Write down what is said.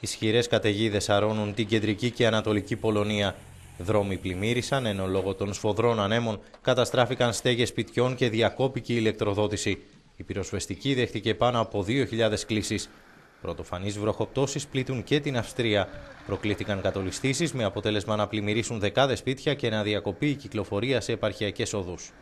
Ισχυρές καταιγίδες αρώνουν την κεντρική και ανατολική Πολωνία. Δρόμοι πλημμύρισαν, ενώ λόγω των σφοδρών ανέμων καταστράφηκαν στέγες σπιτιών και διακόπηκε η ηλεκτροδότηση. Η πυροσβεστική δέχτηκε πάνω από 2.000 κλήσεις. Πρωτοφανείς βροχοπτώσεις πλήττουν και την Αυστρία. Προκλήθηκαν κατολιστήσεις με αποτέλεσμα να πλημμυρίσουν δεκάδες σπίτια και να διακοπεί η κυκλοφορία σε επαρχιακές οδούς.